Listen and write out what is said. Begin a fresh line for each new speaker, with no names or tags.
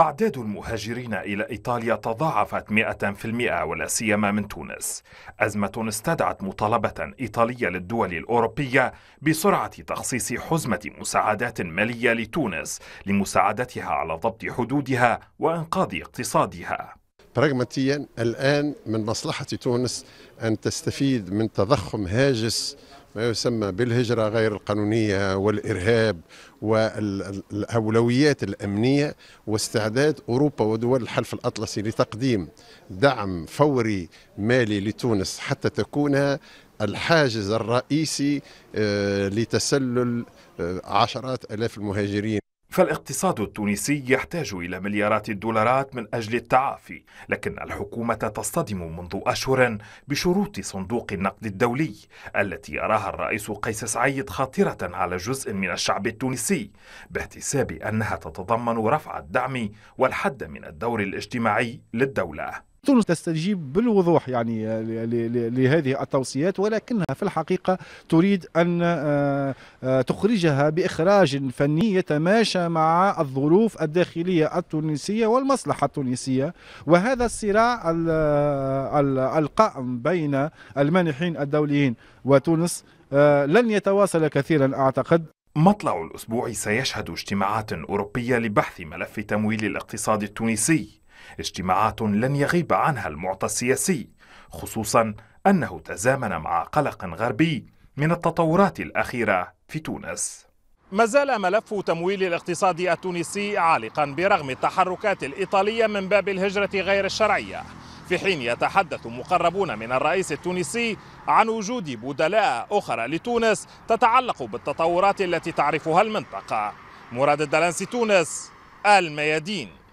أعداد المهاجرين إلى إيطاليا تضاعفت 100% ولا سيما من تونس أزمة استدعت مطالبة إيطالية للدول الأوروبية بسرعة تخصيص حزمة مساعدات مالية لتونس لمساعدتها على ضبط حدودها وإنقاذ اقتصادها
براغماتيا الآن من مصلحة تونس أن تستفيد من تضخم هاجس ما يسمى بالهجرة غير القانونية والإرهاب والأولويات الأمنية واستعداد أوروبا ودول الحلف الأطلسي لتقديم دعم فوري مالي لتونس حتى تكون الحاجز الرئيسي آه، لتسلل آه، عشرات ألاف المهاجرين فالاقتصاد التونسي يحتاج إلى
مليارات الدولارات من أجل التعافي لكن الحكومة تصطدم منذ أشهر بشروط صندوق النقد الدولي التي يراها الرئيس قيس سعيد خاطرة على جزء من الشعب التونسي باحتساب أنها تتضمن رفع الدعم والحد من الدور الاجتماعي للدولة
تونس تستجيب بالوضوح يعني لهذه التوصيات ولكنها في الحقيقة تريد أن آه، آه، تخرجها بإخراج فني يتماشى مع الظروف الداخلية التونسية والمصلحة التونسية وهذا الصراع القائم بين المانحين الدوليين وتونس آه، لن يتواصل كثيرا أعتقد
مطلع الأسبوع سيشهد اجتماعات أوروبية لبحث ملف تمويل الاقتصاد التونسي اجتماعات لن يغيب عنها المعطى السياسي خصوصا انه تزامن مع قلق غربي من التطورات الاخيره في تونس ما زال ملف تمويل الاقتصاد التونسي عالقا برغم التحركات الايطاليه من باب الهجره غير الشرعيه في حين يتحدث مقربون من الرئيس التونسي عن وجود بدلاء اخرى لتونس تتعلق بالتطورات التي تعرفها المنطقه مراد الدلنسي تونس الميادين